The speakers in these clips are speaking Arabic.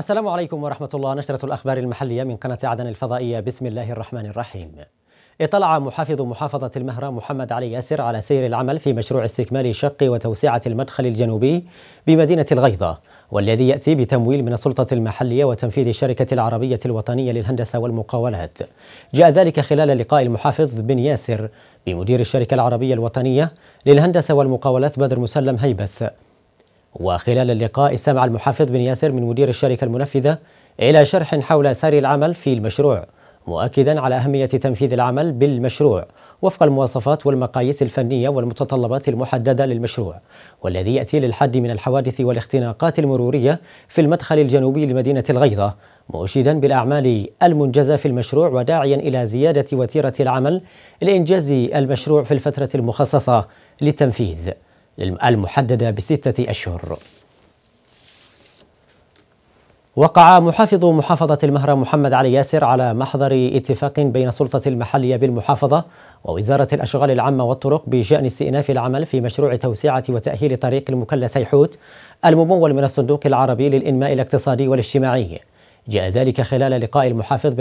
السلام عليكم ورحمة الله نشرة الأخبار المحلية من قناة عدن الفضائية بسم الله الرحمن الرحيم اطلع محافظ محافظة المهرة محمد علي ياسر على سير العمل في مشروع استكمال شق وتوسعة المدخل الجنوبي بمدينة الغيضة والذي يأتي بتمويل من السلطة المحلية وتنفيذ الشركة العربية الوطنية للهندسة والمقاولات جاء ذلك خلال لقاء المحافظ بن ياسر بمدير الشركة العربية الوطنية للهندسة والمقاولات بدر مسلم هيبس وخلال اللقاء استمع المحافظ بن ياسر من مدير الشركة المنفذة إلى شرح حول سير العمل في المشروع مؤكدا على أهمية تنفيذ العمل بالمشروع وفق المواصفات والمقاييس الفنية والمتطلبات المحددة للمشروع والذي يأتي للحد من الحوادث والاختناقات المرورية في المدخل الجنوبي لمدينة الغيضة مؤشدا بالأعمال المنجزة في المشروع وداعيا إلى زيادة وتيرة العمل لإنجاز المشروع في الفترة المخصصة للتنفيذ المحددة بستة أشهر وقع محافظ محافظة المهرة محمد علي ياسر على محضر اتفاق بين السلطة المحلية بالمحافظة ووزارة الأشغال العامة والطرق بشأن استئناف العمل في مشروع توسعة وتأهيل طريق المكلا سيحوت الممول من الصندوق العربي للإنماء الاقتصادي والاجتماعي جاء ذلك خلال لقاء المحافظ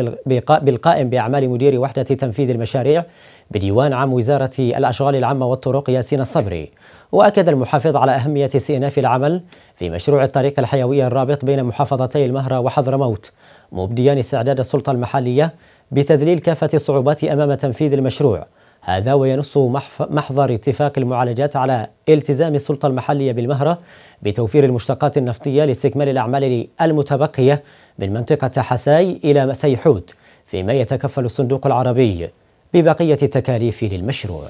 بالقائم بأعمال مدير وحدة تنفيذ المشاريع بديوان عام وزارة الأشغال العامة والطرق ياسين الصبري وأكد المحافظ على أهمية استئناف العمل في مشروع الطريق الحيوي الرابط بين محافظتي المهرة وحضرموت مبديا استعداد السلطة المحلية بتذليل كافة الصعوبات أمام تنفيذ المشروع هذا وينص محضر اتفاق المعالجات على التزام السلطة المحلية بالمهرة بتوفير المشتقات النفطية لاستكمال الأعمال المتبقية من منطقة حساي إلى سيحوت فيما يتكفل الصندوق العربي ببقية التكاليف للمشروع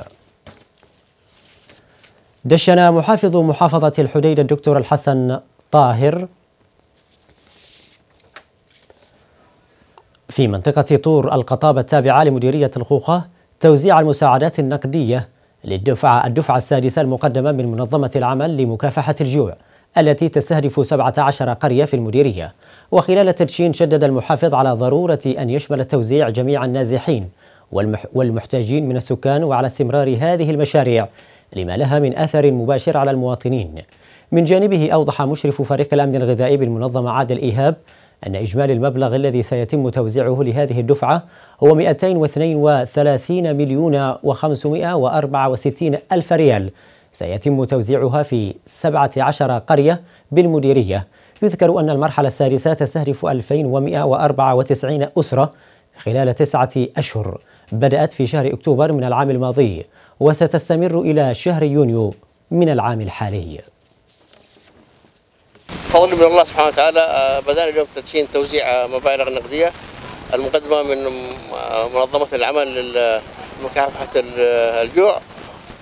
دشن محافظ محافظة الحديدة الدكتور الحسن طاهر في منطقة طور القطابة التابعة لمديرية الخوخة توزيع المساعدات النقدية للدفعة الدفعة السادسة المقدمة من منظمة العمل لمكافحة الجوع التي تستهدف 17 قرية في المديرية وخلال التدشين شدد المحافظ على ضرورة أن يشمل التوزيع جميع النازحين والمحتاجين من السكان وعلى استمرار هذه المشاريع لما لها من اثر مباشر على المواطنين. من جانبه اوضح مشرف فريق الامن الغذائي بالمنظمه عادل ايهاب أن إجمالي المبلغ الذي سيتم توزيعه لهذه الدفعة هو 232 مليون و564 ألف ريال سيتم توزيعها في 17 قرية بالمديرية يذكر أن المرحلة السادسة تستهدف 2194 أسرة خلال تسعة أشهر بدأت في شهر أكتوبر من العام الماضي وستستمر إلى شهر يونيو من العام الحالي فضل من الله سبحانه وتعالى آه، بدأنا اليوم تدشين توزيع آه، مبالغ نقدية المقدمة من آه، منظمة العمل لمكافحة الجوع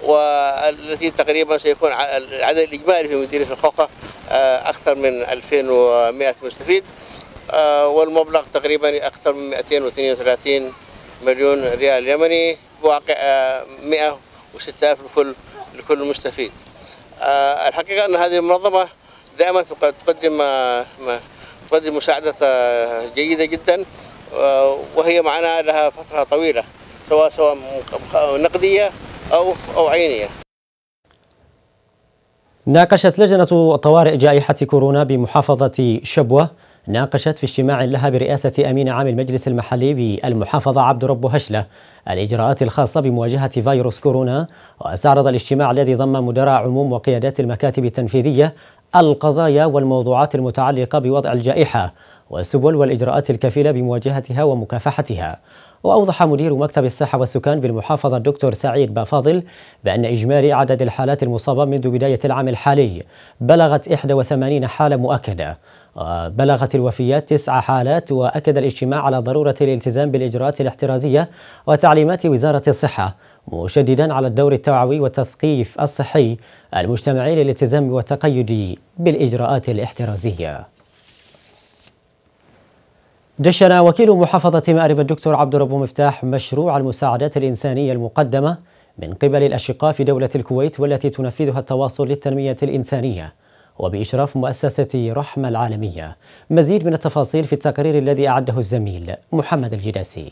والتي تقريبا سيكون العدد الإجمالي في مديرية الخوخة أكثر من 2100 مستفيد والمبلغ تقريبا أكثر من 232 مليون ريال يمني بواقع 100 و6000 لكل لكل مستفيد. آه، الحقيقه ان هذه المنظمه دائما تقدم آه، تقدم مساعده آه، جيده جدا وهي معنا لها فتره طويله سواء سواء نقديه او او عينيه. ناقشت لجنة طوارئ جائحة كورونا بمحافظة شبوة ناقشت في اجتماع لها برئاسة أمين عام المجلس المحلي بالمحافظة عبد رب هشلة الإجراءات الخاصة بمواجهة فيروس كورونا واستعرض الاجتماع الذي ضم مدراء عموم وقيادات المكاتب التنفيذية القضايا والموضوعات المتعلقة بوضع الجائحة والسبل والإجراءات الكفيلة بمواجهتها ومكافحتها وأوضح مدير مكتب الصحة والسكان بالمحافظة الدكتور سعيد بافاضل بأن إجمالي عدد الحالات المصابة منذ بداية العام الحالي بلغت 81 حالة مؤكدة بلغت الوفيات تسع حالات وأكد الاجتماع على ضرورة الالتزام بالإجراءات الاحترازية وتعليمات وزارة الصحة مشددا على الدور التوعوي والتثقيف الصحي المجتمعي للالتزام والتقيد بالإجراءات الاحترازية دشن وكيل محافظة مأرب الدكتور عبد الرب مفتاح مشروع المساعدات الإنسانية المقدمة من قبل الأشقاء في دولة الكويت والتي تنفذها التواصل للتنمية الإنسانية وبإشراف مؤسسة رحمة العالمية مزيد من التفاصيل في التقرير الذي أعده الزميل محمد الجداسي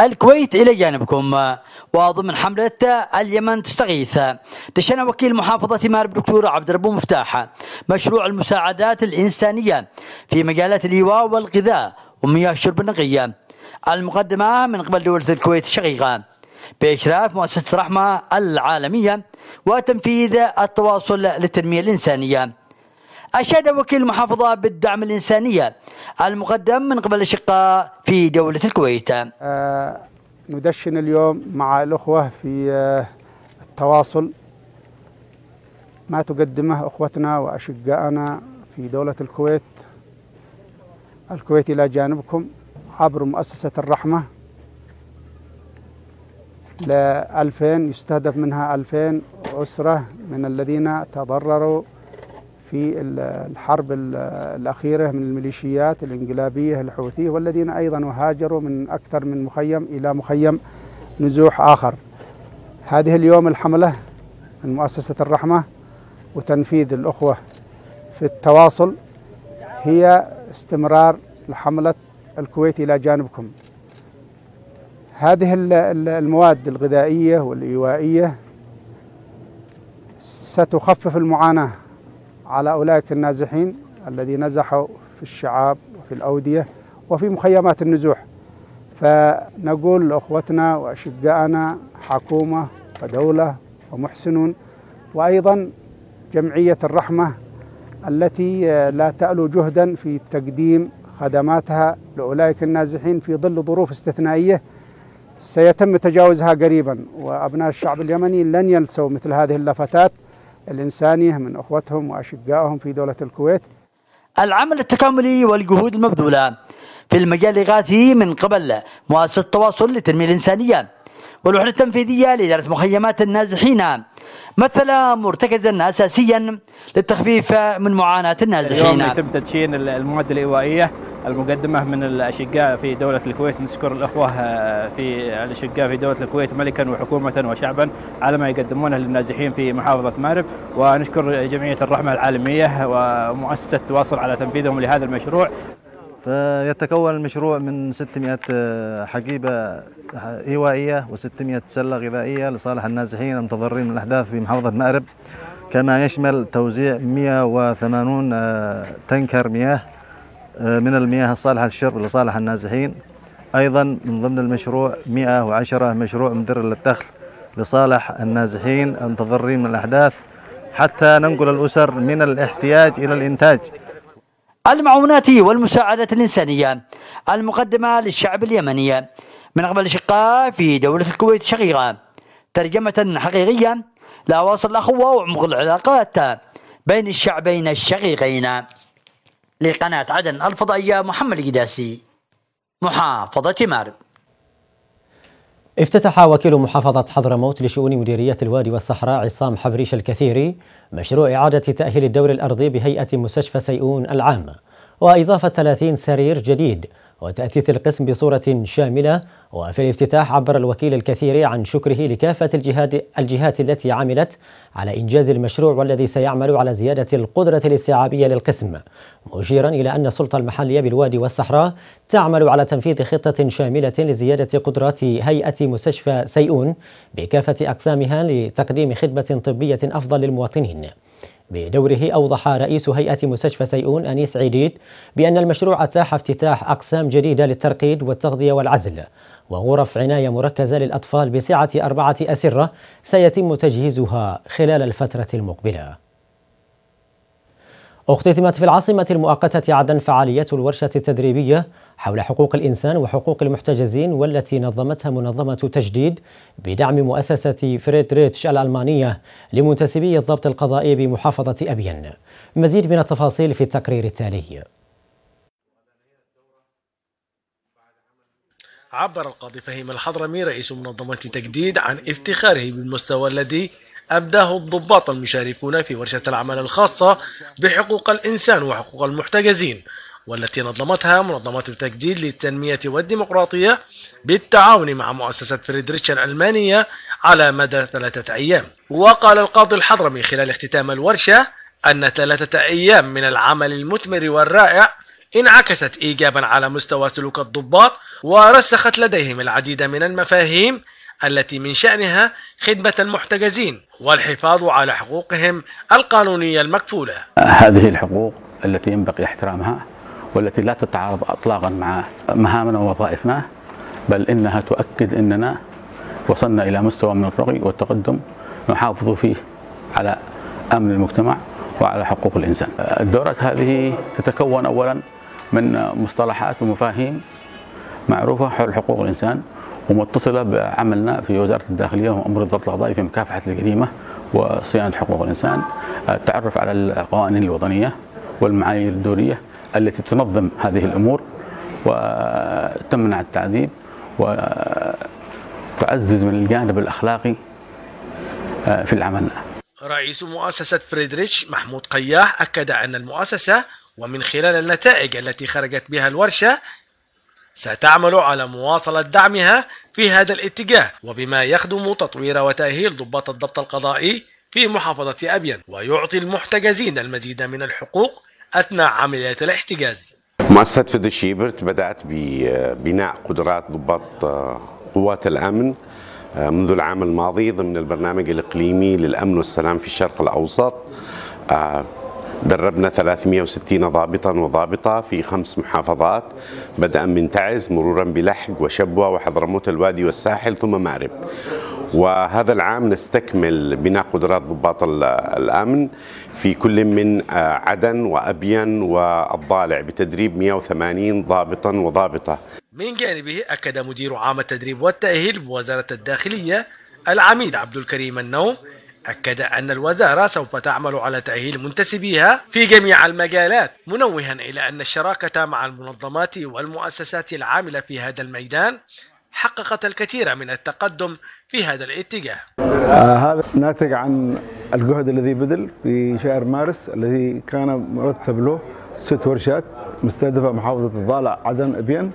الكويت إلى جانبكم وضمن حملة اليمن تستغيث دشنا وكيل محافظة مارب دكتور عبد الربو مفتاح مشروع المساعدات الإنسانية في مجالات الإيواء والغذاء ومياه الشرب النقية المقدمة من قبل دولة الكويت الشقيقة بإشراف مؤسسة رحمة العالمية وتنفيذ التواصل للتنمية الإنسانية أشاد وكيل المحافظة بالدعم الإنسانية المقدم من قبل الأشقاء في دولة الكويت أه ندشن اليوم مع الأخوة في آه، التواصل ما تقدمه أخوتنا وأشقائنا في دولة الكويت الكويت إلى جانبكم عبر مؤسسة الرحمة ل 2000 يستهدف منها 2000 أسرة من الذين تضرروا في الحرب الأخيرة من الميليشيات الإنقلابية الحوثية والذين أيضا هاجروا من أكثر من مخيم إلى مخيم نزوح آخر هذه اليوم الحملة من مؤسسة الرحمة وتنفيذ الأخوة في التواصل هي استمرار الحملة الكويت إلى جانبكم هذه المواد الغذائية والإيوائية ستخفف المعاناة على أولئك النازحين الذين نزحوا في الشعاب وفي الأودية وفي مخيمات النزوح فنقول لأخوتنا وأشقائنا حكومة ودولة ومحسنون وأيضا جمعية الرحمة التي آه، لا تألو جهدا في تقديم خدماتها لأولئك النازحين في ظل ظروف استثنائية سيتم تجاوزها قريبا وأبناء الشعب اليمني لن ينسوا مثل هذه اللفتات الإنسانية من أخوتهم وأشقائهم في دولة الكويت العمل التكاملي والجهود المبذولة في المجال الإغاثي من قبل مؤسسة التواصل لتنمية الإنسانية والوحدة التنفيذية لإدارة مخيمات النازحين مثل مرتكزا أساسيا للتخفيف من معاناة النازحين اليوم يتم تدشين المواد الإيوائية المقدمة من الأشقاء في دولة الكويت نشكر الأخوة آه، في الأشقاء في دولة الكويت ملكا وحكومة وشعبا على ما يقدمونه للنازحين في محافظة مارب ونشكر جمعية الرحمة العالمية ومؤسسة تواصل على تنفيذهم لهذا المشروع فيتكون المشروع من 600 آه، حقيبة إيوائية آه، و600 سلة غذائية لصالح النازحين المتضررين من الأحداث في محافظة مأرب كما يشمل توزيع 180 تنكر مياه آه، من المياه الصالحة للشرب لصالح النازحين أيضا من ضمن المشروع 110 مشروع مدر للدخل لصالح النازحين المتضررين من الأحداث حتى ننقل الأسر من الاحتياج إلى الإنتاج المعونات والمساعدات الإنسانية المقدمة للشعب اليمني من قبل الشقاء في دولة الكويت الشقيقة ترجمة حقيقية لأواصل الأخوة وعمق العلاقات بين الشعبين الشقيقين لقناة عدن الفضائية محمد القداسي محافظة مارب افتتح وكيل محافظة حضرموت لشؤون مديرية الوادي والصحراء عصام حبريش الكثيري مشروع إعادة تأهيل الدور الأرضي بهيئة مستشفى سيئون العام وإضافة 30 سرير جديد وتأثيث القسم بصورة شاملة وفي الافتتاح عبر الوكيل الكثير عن شكره لكافة الجهات, الجهات التي عملت على إنجاز المشروع والذي سيعمل على زيادة القدرة الاستيعابية للقسم مشيرا إلى أن السلطة المحلية بالوادي والصحراء تعمل على تنفيذ خطة شاملة لزيادة قدرات هيئة مستشفى سيئون بكافة أقسامها لتقديم خدمة طبية أفضل للمواطنين بدوره أوضح رئيس هيئة مستشفى سيئون أنيس عيديد بأن المشروع أتاح افتتاح أقسام جديدة للترقيد والتغذية والعزل وغرف عناية مركزة للأطفال بسعة أربعة أسرة سيتم تجهيزها خلال الفترة المقبلة اختتمت في العاصمة المؤقتة عدن فعاليات الورشة التدريبية حول حقوق الإنسان وحقوق المحتجزين والتي نظمتها منظمة تجديد بدعم مؤسسة فريدريتش الألمانية لمنتسبي الضبط القضائي بمحافظة أبين مزيد من التفاصيل في التقرير التالي عبر القاضي فهيم الحضرمي رئيس منظمة تجديد عن افتخاره بالمستوى الذي أبداه الضباط المشاركون في ورشة العمل الخاصة بحقوق الإنسان وحقوق المحتجزين والتي نظمتها منظمة التجديد للتنمية والديمقراطية بالتعاون مع مؤسسة فريدريتش الألمانية على مدى ثلاثة أيام وقال القاضي الحضرمي خلال اختتام الورشة أن ثلاثة أيام من العمل المثمر والرائع انعكست إيجابا على مستوى سلوك الضباط ورسخت لديهم العديد من المفاهيم التي من شأنها خدمة المحتجزين والحفاظ على حقوقهم القانونية المكفولة هذه الحقوق التي ينبغي احترامها والتي لا تتعارض اطلاقا مع مهامنا ووظائفنا بل انها تؤكد اننا وصلنا الى مستوى من الرقي والتقدم نحافظ فيه على امن المجتمع وعلى حقوق الانسان. الدوره هذه تتكون اولا من مصطلحات ومفاهيم معروفه حول حقوق الانسان ومتصلة بعملنا في وزارة الداخلية وأمر الضبط القضائي في مكافحة الجريمة وصيانة حقوق الإنسان التعرف على القوانين الوطنية والمعايير الدولية التي تنظم هذه الأمور وتمنع التعذيب وتعزز من الجانب الأخلاقي آه، في العمل رئيس مؤسسة فريدريتش محمود قياح أكد أن المؤسسة ومن خلال النتائج التي خرجت بها الورشة ستعمل على مواصلة دعمها في هذا الاتجاه وبما يخدم تطوير وتأهيل ضباط الضبط القضائي في محافظة أبين ويعطي المحتجزين المزيد من الحقوق أثناء عمليات الاحتجاز مؤسسة فد شيبرت بدأت ببناء قدرات ضباط آه، قوات الأمن آه، منذ العام الماضي ضمن البرنامج الإقليمي للأمن والسلام في الشرق الأوسط آه، دربنا 360 ضابطا وضابطة في خمس محافظات بدءا من تعز مرورا بلحق وشبوة وحضرموت الوادي والساحل ثم مأرب وهذا العام نستكمل بناء قدرات ضباط الأمن في كل من آه، عدن وأبين والضالع بتدريب 180 ضابطا وضابطة من جانبه أكد مدير عام التدريب والتأهيل بوزارة الداخلية العميد عبد الكريم النوم أكد أن الوزارة سوف تعمل على تأهيل منتسبيها في جميع المجالات منوها إلى أن الشراكة مع المنظمات والمؤسسات العاملة في هذا الميدان حققت الكثير من التقدم في هذا الاتجاه آه هذا ناتج عن الجهد الذي بذل في شهر مارس الذي كان مرتب له ست ورشات مستهدفة محافظة الضالع عدن أبين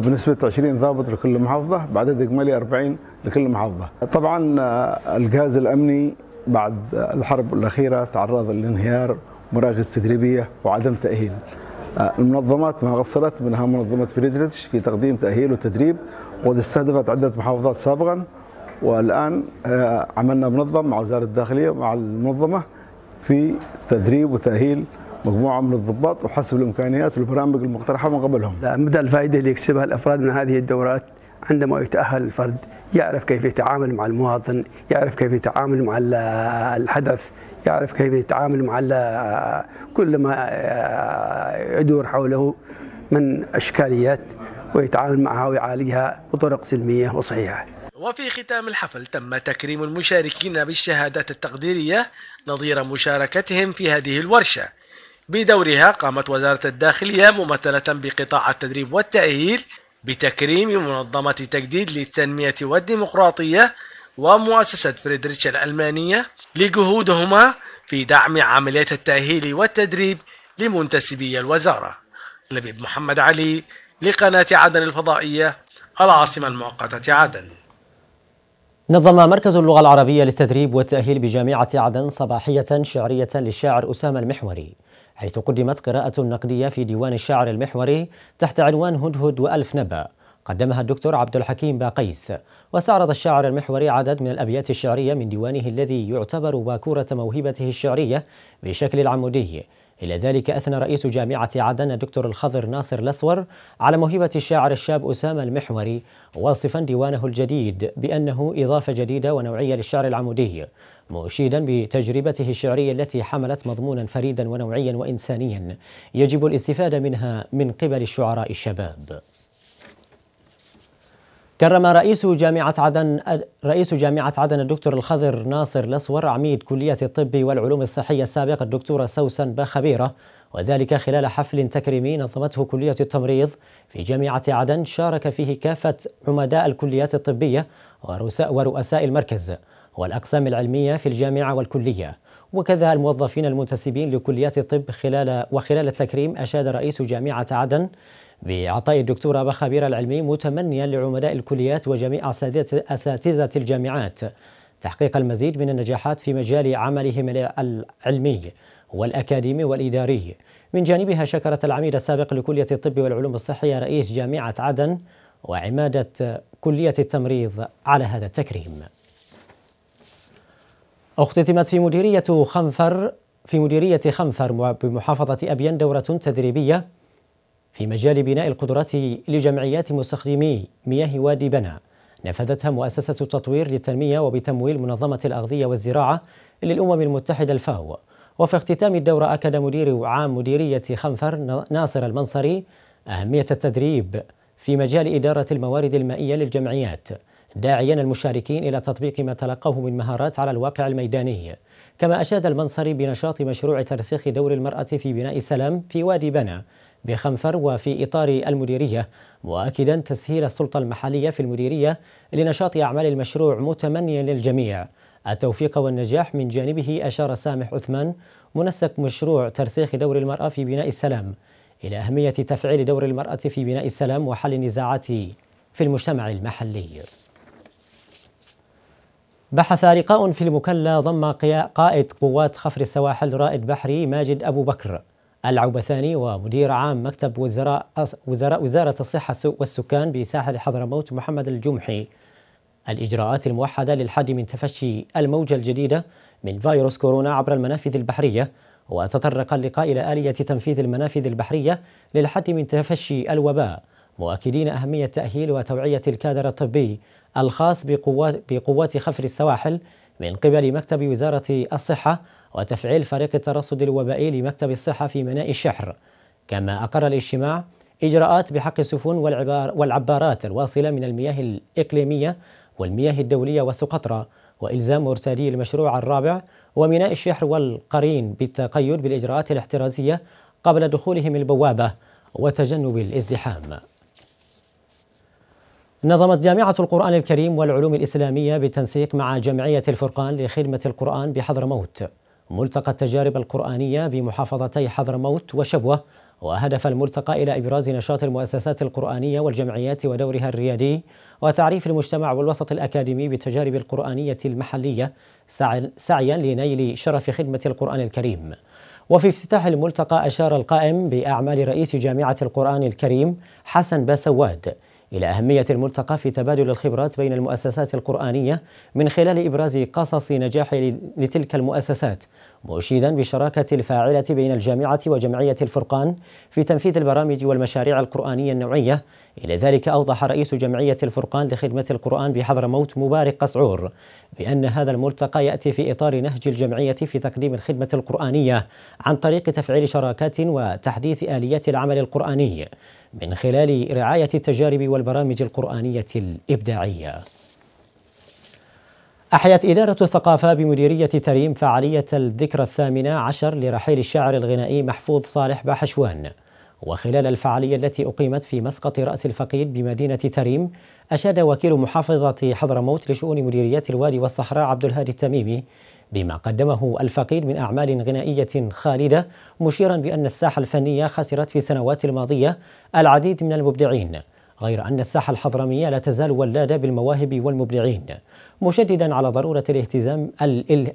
بنسبة 20 ضابط لكل محافظة بعدد إجمالي 40 لكل محافظة طبعا آه، الجهاز الأمني بعد الحرب الأخيرة تعرض للانهيار مراكز تدريبية وعدم تأهيل آه، المنظمات ما قصرت منها منظمة فريدريتش في تقديم تأهيل وتدريب وقد استهدفت عدة محافظات سابقا والآن آه، عملنا منظم مع وزارة الداخلية مع المنظمة في تدريب وتأهيل مجموعة من الضباط وحسب الإمكانيات والبرامج المقترحة من قبلهم مدى الفائدة اللي يكسبها الأفراد من هذه الدورات عندما يتأهل الفرد يعرف كيف يتعامل مع المواطن يعرف كيف يتعامل مع الحدث يعرف كيف يتعامل مع كل ما آه، يدور حوله من اشكاليات ويتعامل معها ويعالجها بطرق سلميه وصحيحه. وفي ختام الحفل تم تكريم المشاركين بالشهادات التقديريه نظير مشاركتهم في هذه الورشه. بدورها قامت وزاره الداخليه ممثله بقطاع التدريب والتاهيل بتكريم منظمة تجديد للتنمية والديمقراطية ومؤسسة فريدريتش الألمانية لجهودهما في دعم عمليات التأهيل والتدريب لمنتسبي الوزارة لبيب محمد علي لقناة عدن الفضائية العاصمة المؤقتة عدن نظم مركز اللغة العربية للتدريب والتأهيل بجامعة عدن صباحية شعرية للشاعر أسامة المحوري حيث قدمت قراءة نقدية في ديوان الشاعر المحوري تحت عنوان هدهد وألف نبأ قدمها الدكتور عبد الحكيم باقيس واستعرض الشاعر المحوري عدد من الأبيات الشعرية من ديوانه الذي يعتبر باكورة موهبته الشعرية بشكل العمودي إلى ذلك أثنى رئيس جامعة عدن الدكتور الخضر ناصر الأسور على موهبة الشاعر الشاب أسامة المحوري واصفا ديوانه الجديد بأنه إضافة جديدة ونوعية للشعر العمودي مشيدا بتجربته الشعرية التي حملت مضمونا فريدا ونوعيا وإنسانيا يجب الاستفادة منها من قبل الشعراء الشباب كرم رئيس جامعة عدن رئيس جامعة عدن الدكتور الخضر ناصر لصور عميد كلية الطب والعلوم الصحية السابق الدكتورة سوسن بخبيرة وذلك خلال حفل تكريمي نظمته كلية التمريض في جامعة عدن شارك فيه كافة عمداء الكليات الطبية ورؤساء المركز والأقسام العلمية في الجامعة والكلية وكذا الموظفين المنتسبين لكليات الطب خلال وخلال التكريم أشاد رئيس جامعة عدن بإعطاء الدكتورة بخبير العلمي متمنيا لعملاء الكليات وجميع أساتذة الجامعات تحقيق المزيد من النجاحات في مجال عملهم العلمي والأكاديمي والإداري من جانبها شكرت العميد السابق لكلية الطب والعلوم الصحية رئيس جامعة عدن وعمادة كلية التمريض على هذا التكريم اختتمت في مديرية خنفر في مديرية خنفر بمحافظة أبين دورة تدريبية في مجال بناء القدرات لجمعيات مستخدمي مياه وادي بنا نفذتها مؤسسة التطوير للتنمية وبتمويل منظمة الأغذية والزراعة للأمم المتحدة الفاو وفي اختتام الدورة أكد مدير عام مديرية خنفر ناصر المنصري أهمية التدريب في مجال إدارة الموارد المائية للجمعيات داعيا المشاركين إلى تطبيق ما تلقوه من مهارات على الواقع الميداني كما أشاد المنصري بنشاط مشروع ترسيخ دور المرأة في بناء سلام في وادي بنا بخنفر وفي إطار المديرية مؤكدا تسهيل السلطة المحلية في المديرية لنشاط أعمال المشروع متمنيا للجميع التوفيق والنجاح من جانبه أشار سامح عثمان منسق مشروع ترسيخ دور المرأة في بناء السلام إلى أهمية تفعيل دور المرأة في بناء السلام وحل النزاعات في المجتمع المحلي بحث لقاء في المكلا ضم قائد قوات خفر السواحل رائد بحري ماجد أبو بكر العوبثاني ومدير عام مكتب وزراء, وزراء وزارة الصحة والسكان بساحل حضرموت محمد الجمحي الإجراءات الموحدة للحد من تفشي الموجة الجديدة من فيروس كورونا عبر المنافذ البحرية وتطرق اللقاء إلى آلية تنفيذ المنافذ البحرية للحد من تفشي الوباء مؤكدين أهمية تأهيل وتوعية الكادر الطبي الخاص بقوات, بقوات خفر السواحل من قبل مكتب وزارة الصحة وتفعيل فريق الترصد الوبائي لمكتب الصحة في ميناء الشحر كما أقر الاجتماع إجراءات بحق السفن والعبارات الواصلة من المياه الإقليمية والمياه الدولية وسقطرى وإلزام مرتدي المشروع الرابع وميناء الشحر والقرين بالتقيد بالإجراءات الاحترازية قبل دخولهم البوابة وتجنب الازدحام نظمت جامعة القرآن الكريم والعلوم الإسلامية بالتنسيق مع جمعية الفرقان لخدمة القرآن بحضرموت ملتقى التجارب القرآنية بمحافظتي حضرموت وشبوة وهدف الملتقى إلى إبراز نشاط المؤسسات القرآنية والجمعيات ودورها الريادي وتعريف المجتمع والوسط الأكاديمي بالتجارب القرآنية المحلية سعيا لنيل شرف خدمة القرآن الكريم وفي افتتاح الملتقى أشار القائم بأعمال رئيس جامعة القرآن الكريم حسن باسواد إلى أهمية الملتقى في تبادل الخبرات بين المؤسسات القرآنية من خلال إبراز قصص نجاح لتلك المؤسسات مشيدا بالشراكة الفاعلة بين الجامعة وجمعية الفرقان في تنفيذ البرامج والمشاريع القرآنية النوعية إلى ذلك أوضح رئيس جمعية الفرقان لخدمة القرآن بحضرموت مبارك قصعور بأن هذا الملتقى يأتي في إطار نهج الجمعية في تقديم الخدمة القرآنية عن طريق تفعيل شراكات وتحديث آليات العمل القرآني من خلال رعاية التجارب والبرامج القرآنية الإبداعية أحيت إدارة الثقافة بمديرية تريم فعالية الذكرى الثامنة عشر لرحيل الشاعر الغنائي محفوظ صالح بحشوان وخلال الفعالية التي أقيمت في مسقط رأس الفقيد بمدينة تريم أشاد وكيل محافظة حضرموت لشؤون مديريات الوادي والصحراء عبد الهادي التميمي بما قدمه الفقيد من أعمال غنائية خالدة مشيرا بأن الساحة الفنية خسرت في السنوات الماضية العديد من المبدعين غير أن الساحة الحضرمية لا تزال ولادة بالمواهب والمبدعين مشددا على ضرورة الاهتمام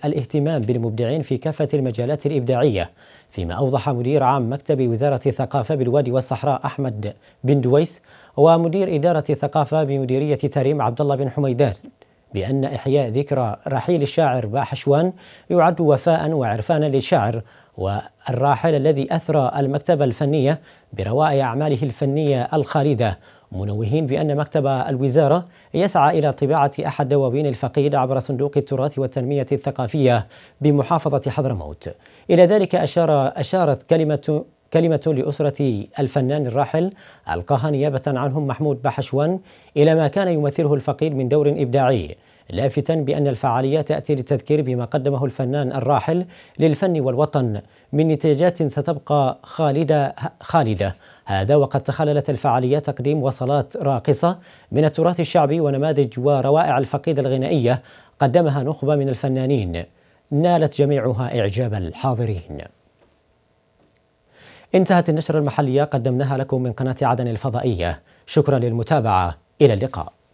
الاهتمام بالمبدعين في كافة المجالات الإبداعية فيما أوضح مدير عام مكتب وزارة الثقافة بالوادي والصحراء أحمد بن دويس ومدير إدارة الثقافة بمديرية تريم عبد الله بن حميدان بأن إحياء ذكرى رحيل الشاعر باحشوان يعد وفاء وعرفانا للشاعر والراحل الذي أثرى المكتبة الفنية بروائع أعماله الفنية الخالدة منوهين بأن مكتب الوزارة يسعى إلى طباعة أحد دواوين الفقيد عبر صندوق التراث والتنمية الثقافية بمحافظة حضرموت إلى ذلك أشار أشارت كلمة كلمة لأسرة الفنان الراحل ألقاها نيابة عنهم محمود بحشوان إلى ما كان يمثله الفقيد من دور إبداعي لافتا بأن الفعالية تأتي للتذكير بما قدمه الفنان الراحل للفن والوطن من نتاجات ستبقى خالدة, خالدة هذا وقد تخللت الفعالية تقديم وصلات راقصة من التراث الشعبي ونماذج وروائع الفقيدة الغنائية قدمها نخبة من الفنانين نالت جميعها إعجاب الحاضرين انتهت النشرة المحلية قدمناها لكم من قناة عدن الفضائية شكرا للمتابعة إلى اللقاء